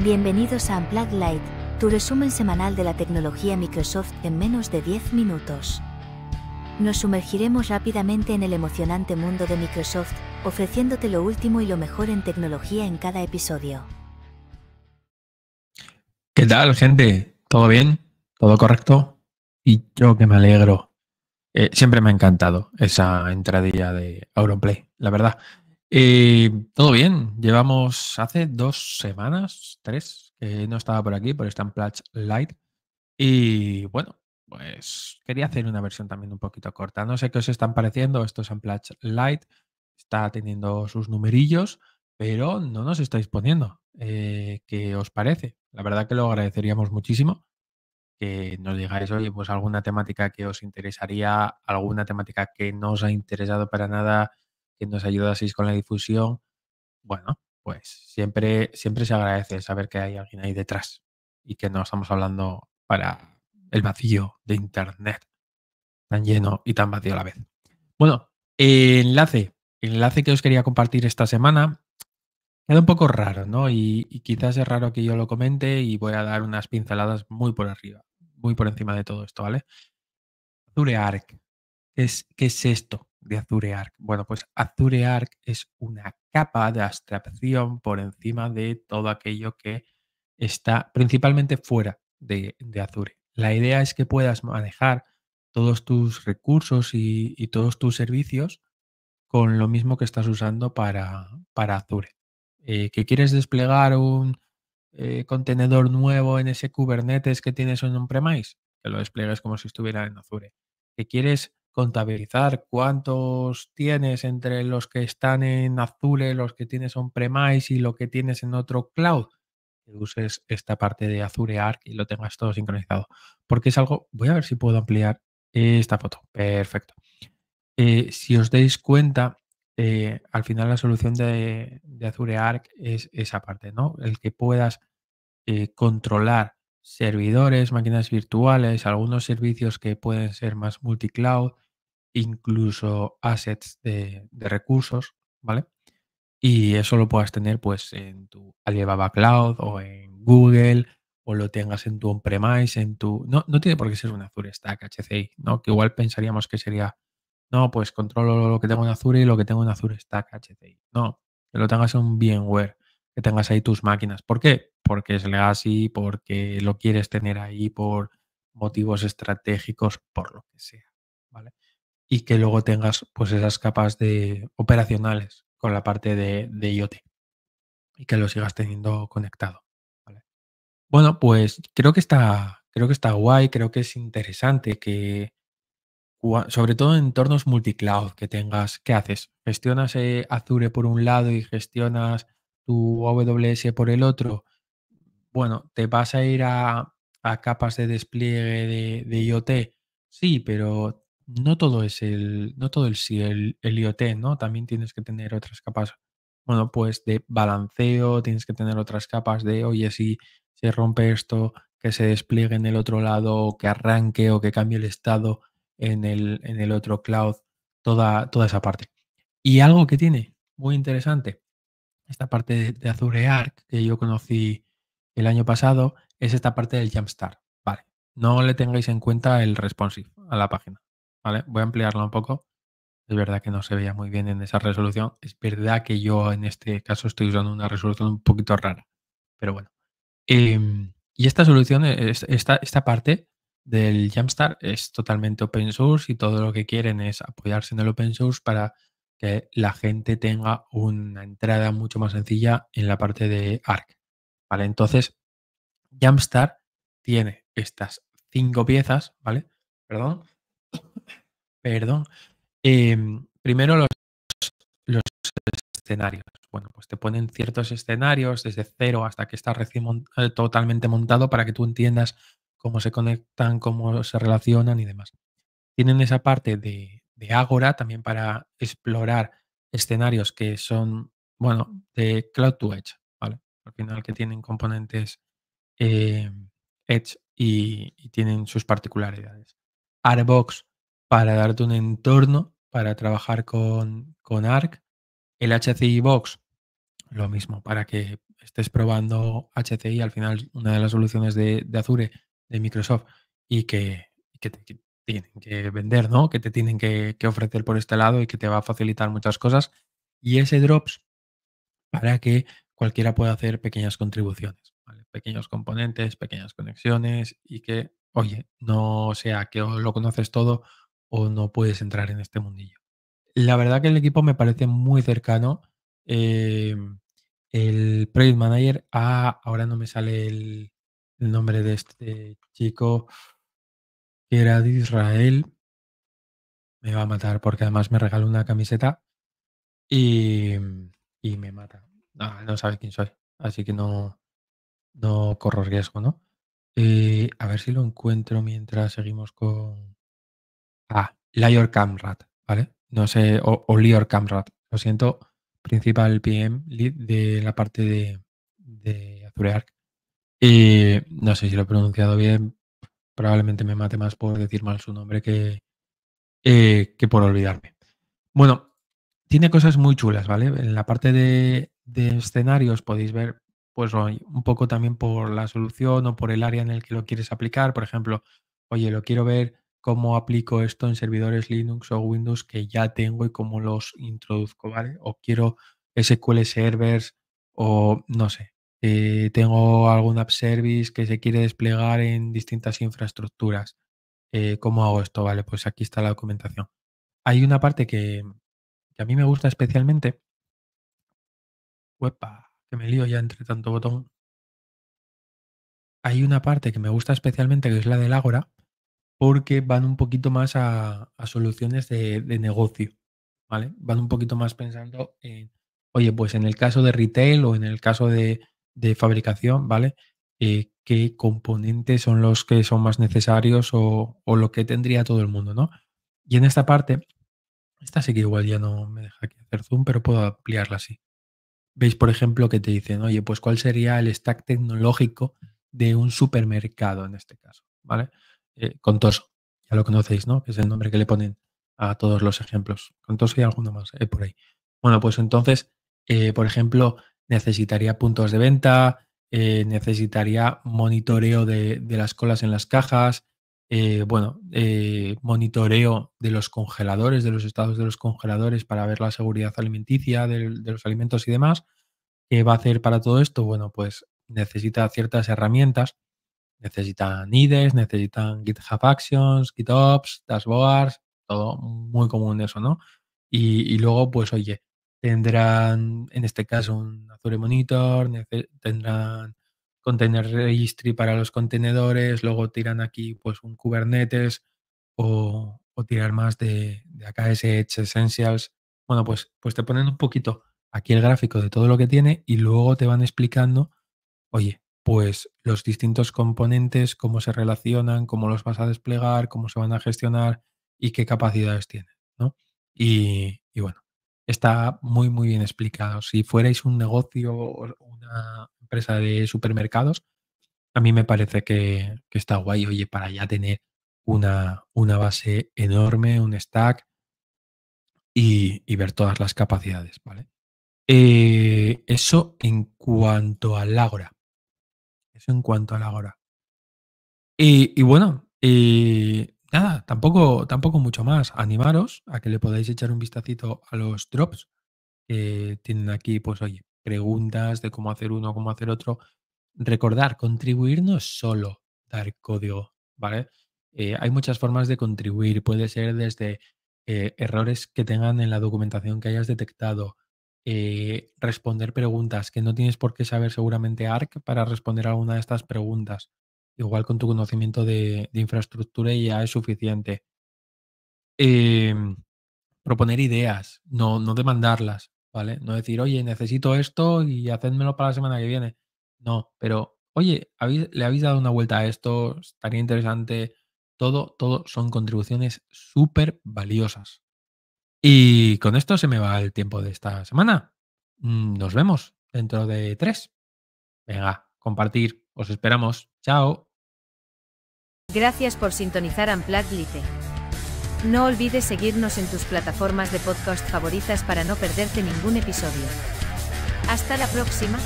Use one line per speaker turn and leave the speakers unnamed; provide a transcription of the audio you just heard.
Bienvenidos a Unplugged Light, tu resumen semanal de la tecnología Microsoft en menos de 10 minutos. Nos sumergiremos rápidamente en el emocionante mundo de Microsoft, ofreciéndote lo último y lo mejor en tecnología en cada episodio. ¿Qué tal, gente? ¿Todo bien? ¿Todo correcto? Y yo que me alegro. Eh, siempre me ha encantado esa entradilla de Auronplay, la verdad. Y eh, Todo bien, llevamos hace dos semanas, tres, que no estaba por aquí, por Stamplatch Light. Y bueno, pues quería hacer una versión también un poquito corta. No sé qué os están pareciendo estos Stamplatch Light. Está teniendo sus numerillos, pero no nos estáis poniendo. Eh, ¿Qué os parece? La verdad que lo agradeceríamos muchísimo que nos digáis, oye, pues alguna temática que os interesaría, alguna temática que no os ha interesado para nada que nos ayudaseis con la difusión. Bueno, pues siempre, siempre se agradece saber que hay alguien ahí detrás y que no estamos hablando para el vacío de Internet, tan lleno y tan vacío a la vez. Bueno, eh, enlace, enlace que os quería compartir esta semana. Queda un poco raro, ¿no? Y, quizás es raro que yo lo comente y voy a dar unas pinceladas muy por arriba, muy por encima de todo esto, ¿vale? Azure Arc. es, ¿Qué es esto? de Azure Arc? Bueno, pues Azure Arc es una capa de abstracción por encima de todo aquello que está principalmente fuera de, Azure. La idea es que puedas manejar todos tus recursos y, todos tus servicios con lo mismo que estás usando para, Azure. Eh, que quieres desplegar un eh, contenedor nuevo en ese Kubernetes que tienes en un premise, que lo despliegues como si estuviera en Azure. Que quieres contabilizar cuántos tienes entre los que están en Azure, los que tienes on-premise y lo que tienes en otro cloud. Que uses esta parte de Azure Arc y lo tengas todo sincronizado. Porque es algo, voy a ver si puedo ampliar esta foto. Perfecto. Eh, si os dais cuenta, eh, al final la solución de, Azure Arc es esa parte, ¿no? El que puedas eh, controlar servidores, máquinas virtuales, algunos servicios que pueden ser más multicloud, incluso assets de, recursos, ¿vale? Y eso lo puedas tener pues en tu Alibaba Cloud o en Google o lo tengas en tu on-premise, en tu... No, no tiene por qué ser un Azure Stack HCI, ¿no? Que igual pensaríamos que sería, no, pues controlo lo que tengo en Azure y lo que tengo en Azure Stack HCI. No, que lo tengas en un VMware, que tengas ahí tus máquinas. ¿Por qué? Porque es legacy, porque lo quieres tener ahí por motivos estratégicos, por lo que sea, ¿vale? Y que luego tengas pues esas capas de operacionales con la parte de, IoT y que lo sigas teniendo conectado. Bueno, pues creo que está, creo que está guay, creo que es interesante que, sobre todo en entornos multicloud que tengas, ¿qué haces? Gestionas eh, Azure por un lado y gestionas tu AWS por el otro, bueno, ¿te vas a ir a, capas de despliegue de, IoT? Sí, pero no todo es el, no todo el, el, el IoT, ¿no? También tienes que tener otras capas bueno, pues de balanceo, tienes que tener otras capas de, oye, si se rompe esto, que se despliegue en el otro lado, o que arranque o que cambie el estado en el, en el otro cloud, toda, toda esa parte. Y algo que tiene muy interesante, esta parte de, Azure Arc que yo conocí el año pasado, es esta parte del Jumpstart. Vale, no le tengáis en cuenta el responsive a la página. Vale, voy a ampliarlo un poco. Es verdad que no se veía muy bien en esa resolución. Es verdad que yo en este caso estoy usando una resolución un poquito rara, pero bueno. Em, y esta solución, esta, esta parte del Jamstar es totalmente open source y todo lo que quieren es apoyarse en el open source para que la gente tenga una entrada mucho más sencilla en la parte de ARC. ¿Vale? Entonces, Jamstar tiene estas cinco piezas, ¿vale? Perdón. Perdón. Em, primero los, los escenarios. Bueno, pues te ponen ciertos escenarios desde cero hasta que está recién eh, totalmente montado para que tú entiendas cómo se conectan, cómo se relacionan y demás. Tienen esa parte de de Agora, también para explorar escenarios que son, bueno, de Cloud to Edge, ¿vale? Al final que tienen componentes eh, Edge y, tienen sus particularidades. Arbox para darte un entorno para trabajar con, Arc. El HCI Box, lo mismo, para que estés probando HCI, al final una de las soluciones de, Azure, de Microsoft, y que, que te, tienen que vender, ¿no? Que te tienen que, ofrecer por este lado y que te va a facilitar muchas cosas. Y ese drops para que cualquiera pueda hacer pequeñas contribuciones, pequeños componentes, pequeñas conexiones y que, oye, no sea que lo conoces todo o no puedes entrar en este mundillo. La verdad que el equipo me parece muy cercano. Eh, el Project Manager, ah, ahora no me sale el nombre de este chico que era de Israel, me va a matar porque además me regaló una camiseta y, mm, me mata. Ah, no sabe quién soy, así que no, no corro riesgo, ¿no? Eh, a ver si lo encuentro mientras seguimos con... Ah, Lior Camrat, ¿vale? No sé, o, Lior Camrat, lo siento, principal PM de la parte de, de Azure Arc. Y no sé si lo he pronunciado bien, probablemente me mate más por decir mal su nombre que, eh, que por olvidarme. Bueno, tiene cosas muy chulas, ¿vale? En la parte de, de escenarios podéis ver, pues, un poco también por la solución o por el área en el que lo quieres aplicar. Por ejemplo, oye, lo quiero ver cómo aplico esto en servidores Linux o Windows que ya tengo y cómo los introduzco, ¿vale? O quiero SQL servers o no sé, eh, tengo algún app service que se quiere desplegar en distintas infraestructuras. Eh, ¿Cómo hago esto? Vale, pues aquí está la documentación. Hay una parte que, a mí me gusta especialmente. Uepa, que me lío ya entre tanto botón. Hay una parte que me gusta especialmente, que es la del Ágora, porque van un poquito más a, soluciones de, de negocio. ¿vale? Van un poquito más pensando en, oye, pues en el caso de retail o en el caso de, de fabricación, ¿vale? Eh, qué componentes son los que son más necesarios o, lo que tendría todo el mundo, ¿no? Y en esta parte, esta sí que igual ya no me deja que hacer zoom, pero puedo ampliarla así. Veis, por ejemplo, que te dicen, oye, pues cuál sería el stack tecnológico de un supermercado en este caso, ¿vale? Eh, Contoso, ya lo conocéis, ¿no? es el nombre que le ponen a todos los ejemplos. Contoso y alguno más eh, por ahí. Bueno, pues entonces, por ejemplo, necesitaría puntos de venta, eh, necesitaría monitoreo de, las colas en las cajas, eh, bueno, eh, monitoreo de los congeladores, de los estados de los congeladores para ver la seguridad alimenticia de, los alimentos y demás. ¿Qué va a hacer para todo esto? Bueno, pues necesita ciertas herramientas. Necesitan IDES, necesitan GitHub Actions, GitOps, Dashboards, todo muy común eso, ¿no? Y, y luego, pues oye, tendrán, en este caso, un Azure Monitor, tendrán Container Registry para los contenedores, luego tiran aquí pues un Kubernetes o, o tirar más de, de AKS Edge Essentials. Bueno, pues, pues te ponen un poquito aquí el gráfico de todo lo que tiene y luego te van explicando, oye, pues los distintos componentes, cómo se relacionan, cómo los vas a desplegar, cómo se van a gestionar y qué capacidades tienen, ¿no? y bueno, está muy, muy bien explicado. Si fuerais un negocio o una empresa de supermercados, a mí me parece que, está guay, oye, para ya tener una, una base enorme, un stack y, ver todas las capacidades, ¿vale? Eh, eso en cuanto al agora. Eso en cuanto al agora. Y, y bueno, eh, nada, tampoco, tampoco mucho más. Animaros a que le podáis echar un vistacito a los drops que tienen aquí, pues oye, preguntas de cómo hacer uno, cómo hacer otro. Recordar, contribuir no es solo dar código, ¿vale? Eh, hay muchas formas de contribuir. Puede ser desde eh, errores que tengan en la documentación que hayas detectado, eh, responder preguntas que no tienes por qué saber seguramente ARC para responder alguna de estas preguntas. Igual con tu conocimiento de, de infraestructura ya es suficiente. Em, proponer ideas, no, no demandarlas, ¿vale? No decir, oye, necesito esto y hacedmelo para la semana que viene. No, pero, oye, le habéis dado una vuelta a esto, estaría interesante. Todo, todo son contribuciones súper valiosas. Y con esto se me va el tiempo de esta semana. Mm, nos vemos dentro de tres. Venga, compartir. Os esperamos. Chao. Gracias por sintonizar Amplat Lite. No olvides seguirnos en tus plataformas de podcast favoritas para no perderte ningún episodio. Hasta la próxima.